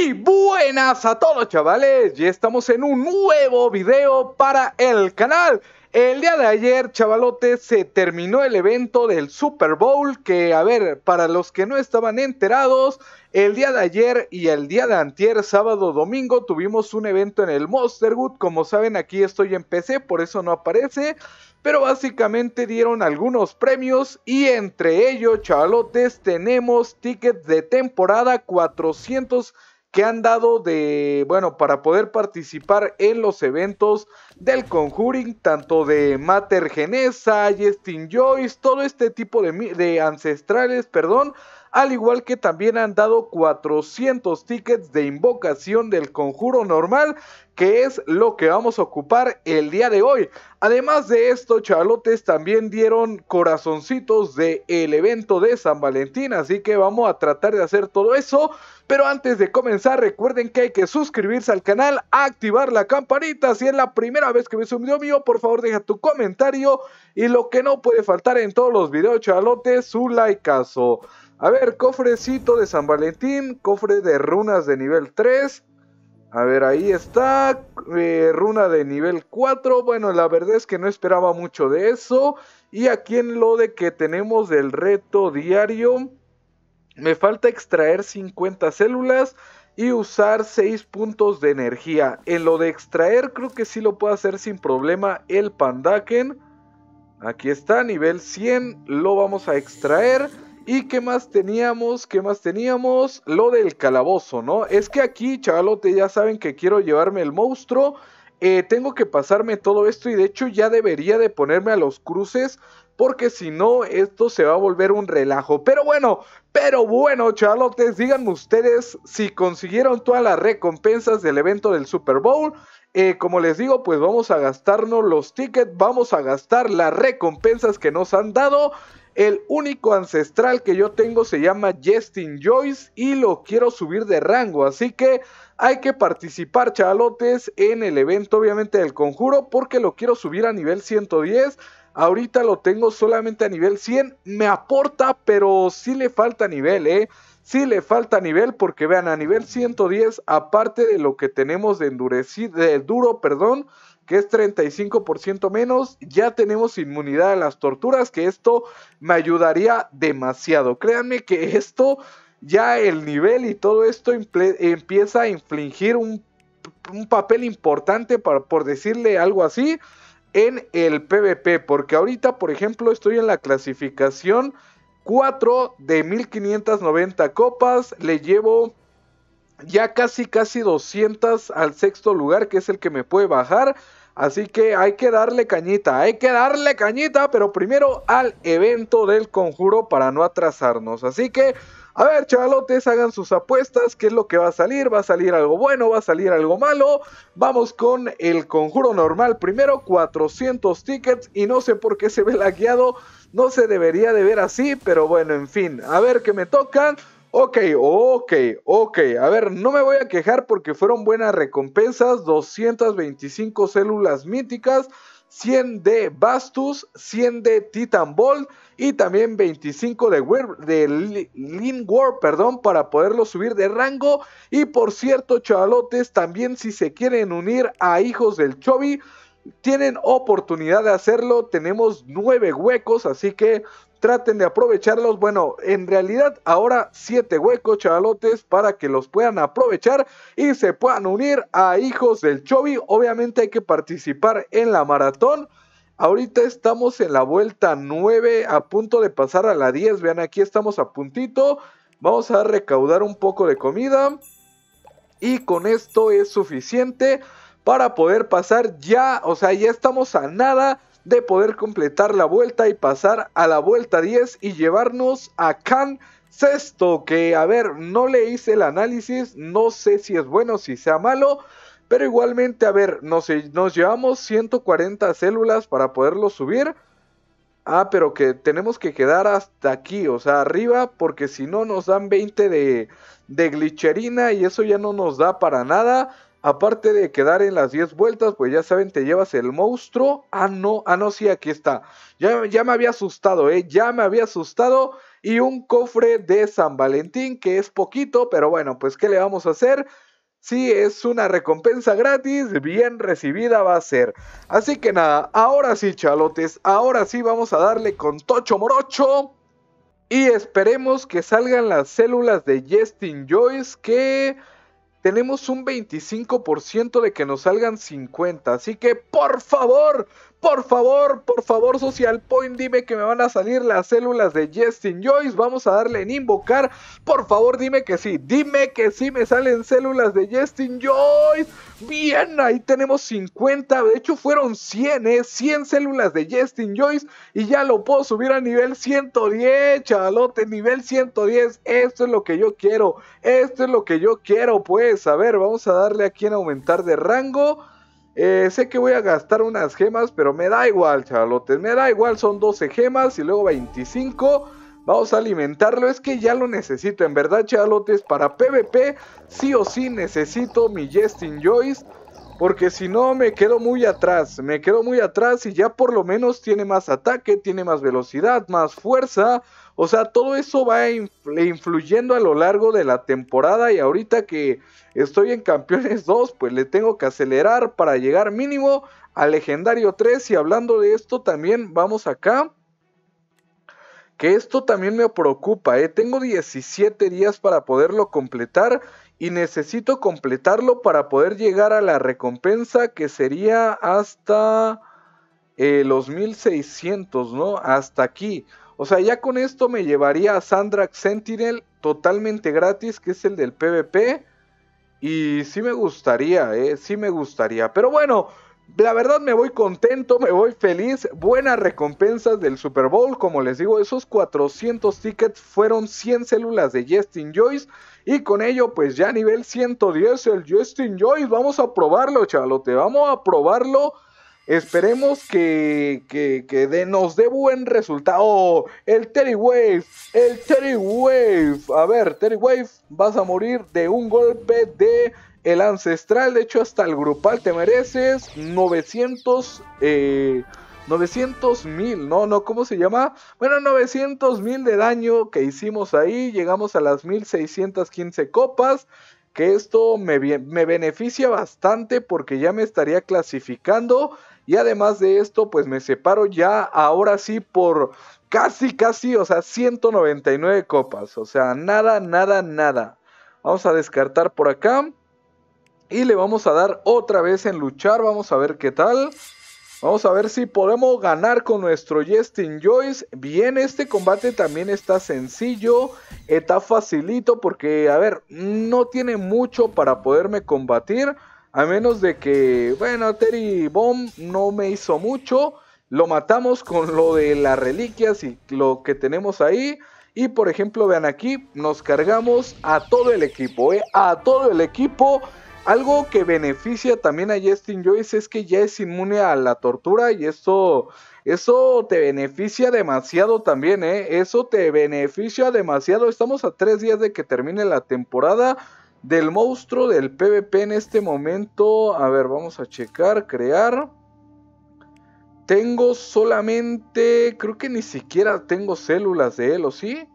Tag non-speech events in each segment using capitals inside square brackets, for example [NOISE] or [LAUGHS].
Y buenas a todos chavales, ya estamos en un nuevo video para el canal. El día de ayer, chavalotes, se terminó el evento del Super Bowl que, a ver, para los que no estaban enterados, el día de ayer y el día de antier, sábado, domingo, tuvimos un evento en el Good Como saben, aquí estoy en PC, por eso no aparece. Pero básicamente dieron algunos premios y entre ellos, chavalotes, tenemos tickets de temporada 400 que han dado de, bueno, para poder participar en los eventos del Conjuring, tanto de Mater Genesa, Justin Joyce, todo este tipo de, de ancestrales, perdón, al igual que también han dado 400 tickets de invocación del conjuro normal, que es lo que vamos a ocupar el día de hoy. Además de esto, Charlotes también dieron corazoncitos de el evento de San Valentín, así que vamos a tratar de hacer todo eso. Pero antes de comenzar, recuerden que hay que suscribirse al canal, activar la campanita. Si es la primera vez que ves un video mío, por favor deja tu comentario. Y lo que no puede faltar en todos los videos, Charlotes, su likeazo. A ver, cofrecito de San Valentín, cofre de runas de nivel 3. A ver, ahí está, eh, runa de nivel 4. Bueno, la verdad es que no esperaba mucho de eso. Y aquí en lo de que tenemos del reto diario, me falta extraer 50 células y usar 6 puntos de energía. En lo de extraer creo que sí lo puedo hacer sin problema el Pandaken. Aquí está, nivel 100, lo vamos a extraer. ¿Y qué más teníamos? ¿Qué más teníamos? Lo del calabozo, ¿no? Es que aquí, chavalote, ya saben que quiero llevarme el monstruo. Eh, tengo que pasarme todo esto y de hecho ya debería de ponerme a los cruces porque si no esto se va a volver un relajo. Pero bueno, pero bueno, chavalotes, díganme ustedes si consiguieron todas las recompensas del evento del Super Bowl. Eh, como les digo, pues vamos a gastarnos los tickets, vamos a gastar las recompensas que nos han dado. El único ancestral que yo tengo se llama Justin Joyce y lo quiero subir de rango. Así que hay que participar, chalotes en el evento, obviamente, del conjuro, porque lo quiero subir a nivel 110. Ahorita lo tengo solamente a nivel 100. Me aporta, pero sí le falta nivel, ¿eh? Sí le falta nivel, porque vean, a nivel 110, aparte de lo que tenemos de endurecido, de duro, perdón que es 35% menos, ya tenemos inmunidad a las torturas, que esto me ayudaría demasiado. Créanme que esto, ya el nivel y todo esto empieza a infligir un, papel importante, por decirle algo así, en el PvP, porque ahorita, por ejemplo, estoy en la clasificación 4 de 1590 copas, le llevo ya casi casi 200 al sexto lugar, que es el que me puede bajar. Así que hay que darle cañita, hay que darle cañita, pero primero al evento del conjuro para no atrasarnos. Así que, a ver, chavalotes, hagan sus apuestas, qué es lo que va a salir, va a salir algo bueno, va a salir algo malo. Vamos con el conjuro normal, primero 400 tickets y no sé por qué se ve lagueado, no se debería de ver así, pero bueno, en fin, a ver qué me tocan. Ok, ok, ok. A ver, no me voy a quejar porque fueron buenas recompensas. 225 células míticas, 100 de Bastus, 100 de Titan Ball y también 25 de, Lim War, perdón, para poderlo subir de rango. Y por cierto, chavalotes, también si se quieren unir a Hijos del Chobi, tienen oportunidad de hacerlo. Tenemos 9 huecos, así que traten de aprovecharlos. Bueno, en realidad ahora siete huecos, chavalotes, para que los puedan aprovechar y se puedan unir a hijos del chobi. Obviamente hay que participar en la maratón. Ahorita estamos en la vuelta 9, a punto de pasar a la 10. Vean, aquí estamos a puntito. Vamos a recaudar un poco de comida. Y con esto es suficiente para poder pasar ya. O sea, ya estamos a nada de poder completar la vuelta y pasar a la vuelta 10 y llevarnos a Can sexto, que a ver, no le hice el análisis, no sé si es bueno, o si sea malo, pero igualmente, a ver, nos, nos llevamos 140 células para poderlo subir. Ah, pero que tenemos que quedar hasta aquí, o sea, arriba, porque si no nos dan 20 de, de glicerina y eso ya no nos da para nada. Aparte de quedar en las 10 vueltas, pues ya saben, te llevas el monstruo. Ah, no, ah, no, sí, aquí está. Ya, ya me había asustado, ¿eh? Ya me había asustado. Y un cofre de San Valentín, que es poquito, pero bueno, pues ¿qué le vamos a hacer? Sí, es una recompensa gratis, bien recibida va a ser. Así que nada, ahora sí, chalotes, ahora sí vamos a darle con Tocho Morocho. Y esperemos que salgan las células de Justin Joyce que tenemos un 25% de que nos salgan 50. Así que por favor, por favor, por favor, Social Point, dime que me van a salir las células de Justin Joyce. Vamos a darle en invocar. Por favor, dime que sí. Dime que sí me salen células de Justin Joyce. Bien, ahí tenemos 50. De hecho, fueron 100, ¿eh? 100 células de Justin Joyce. Y ya lo puedo subir a nivel 110, chavalote. Nivel 110. Esto es lo que yo quiero. Esto es lo que yo quiero, pues. A ver, vamos a darle aquí en aumentar de rango. Eh, sé que voy a gastar unas gemas, pero me da igual, chavalotes. Me da igual, son 12 gemas y luego 25. Vamos a alimentarlo, es que ya lo necesito. En verdad, chavalotes, para PvP sí o sí necesito mi Justin Joyce. Porque si no, me quedo muy atrás. Me quedo muy atrás y ya por lo menos tiene más ataque, tiene más velocidad, más fuerza. O sea, todo eso va influyendo a lo largo de la temporada. Y ahorita que estoy en Campeones 2, [LAUGHS] pues le tengo que acelerar para llegar mínimo al Legendario 3. Y hablando de esto, también vamos acá. Que esto también me preocupa, ¿eh? Tengo 17 días para poderlo completar y necesito completarlo para poder llegar a la recompensa que sería hasta eh, los 1600, ¿no? Hasta aquí. O sea, ya con esto me llevaría a sandra Sentinel totalmente gratis, que es el del PvP. Y sí me gustaría, ¿eh? Sí me gustaría. Pero bueno, la verdad me voy contento, me voy feliz. Buenas recompensas del Super Bowl. Como les digo, esos 400 tickets fueron 100 células de Justin Joyce. Y con ello, pues ya a nivel 110, el Justin Joyce. Vamos a probarlo, chalote. Vamos a probarlo. Esperemos que, que, que de, nos dé buen resultado. el Terry Wave, el Terry Wave. A ver, Terry Wave, vas a morir de un golpe de el ancestral, de hecho, hasta el grupal te mereces 900... Eh, mil, no, no, ¿cómo se llama? Bueno, 900.000 mil de daño que hicimos ahí, llegamos a las 1615 copas, que esto me, me, beneficia bastante porque ya me estaría clasificando y además de esto, pues me separo ya ahora sí por casi, casi, o sea, 199 copas, o sea, nada, nada, nada. Vamos a descartar por acá. Y le vamos a dar otra vez en luchar. Vamos a ver qué tal. Vamos a ver si podemos ganar con nuestro Justin Joyce. Bien, este combate también está sencillo, está facilito porque, a ver, no tiene mucho para poderme combatir. A menos de que, bueno, Terry Bomb no me hizo mucho. Lo matamos con lo de las reliquias y lo que tenemos ahí. Y por ejemplo, vean aquí, nos cargamos a todo el equipo, ¿eh? A todo el equipo. Algo que beneficia también a Justin Joyce es que ya es inmune a la tortura y eso, eso te beneficia demasiado también, ¿eh? Eso te beneficia demasiado. Estamos a tres días de que termine la temporada del monstruo del PvP en este momento. A ver, vamos a checar, crear. Tengo solamente, creo que ni siquiera tengo células de él, ¿o sí?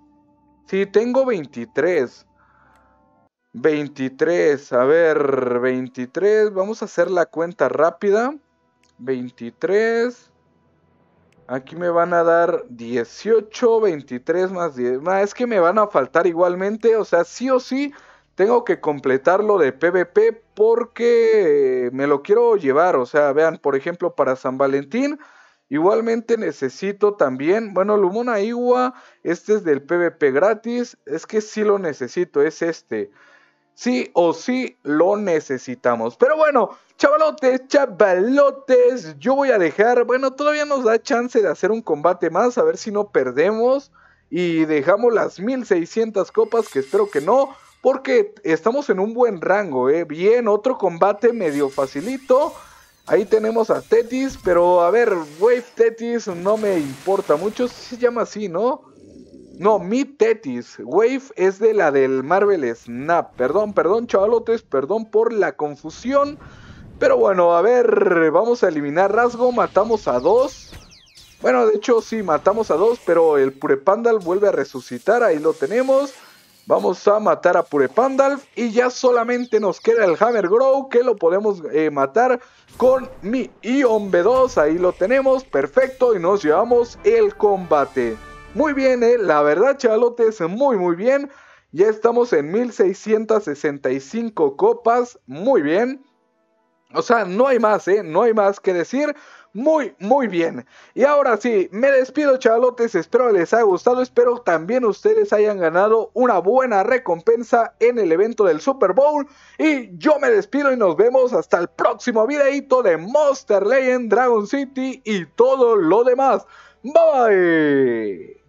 Sí, tengo 23. 23, a ver, 23, vamos a hacer la cuenta rápida. 23. Aquí me van a dar 18, 23 más 10. es que me van a faltar igualmente, o sea, sí o sí tengo que completarlo de PvP porque me lo quiero llevar, o sea, vean, por ejemplo, para San Valentín Igualmente necesito también, bueno, Lumona Igua, este es del PvP gratis, es que sí lo necesito, es este sí o sí lo necesitamos. Pero bueno, chavalotes, chavalotes, yo voy a dejar, bueno, todavía nos da chance de hacer un combate más, a ver si no perdemos y dejamos las 1600 copas, que espero que no, porque estamos en un buen rango, ¿eh? Bien, otro combate medio facilito. Ahí tenemos a Tetis, pero a ver, Wave Tetis no me importa mucho, se llama así, ¿no? No, mi Tetis. Wave es de la del Marvel Snap. Perdón, perdón, chavalotes, perdón por la confusión. Pero bueno, a ver, vamos a eliminar rasgo. Matamos a dos. Bueno, de hecho, sí, matamos a dos, pero el Purepandal vuelve a resucitar. Ahí lo tenemos. Vamos a matar a Pure Pandal y ya solamente nos queda el Hammer Grow que lo podemos eh, matar con mi Ion B2. Ahí lo tenemos, perfecto, y nos llevamos el combate. Muy bien, ¿eh? la verdad, chavalotes, muy, muy bien. Ya estamos en 1665 copas, muy bien. O sea, no hay más, ¿eh? No hay más que decir. Muy, muy bien. Y ahora sí, me despido chalotes. espero les haya gustado, espero también ustedes hayan ganado una buena recompensa en el evento del Super Bowl. Y yo me despido y nos vemos hasta el próximo videito de Monster Legend, Dragon City y todo lo demás. Bye.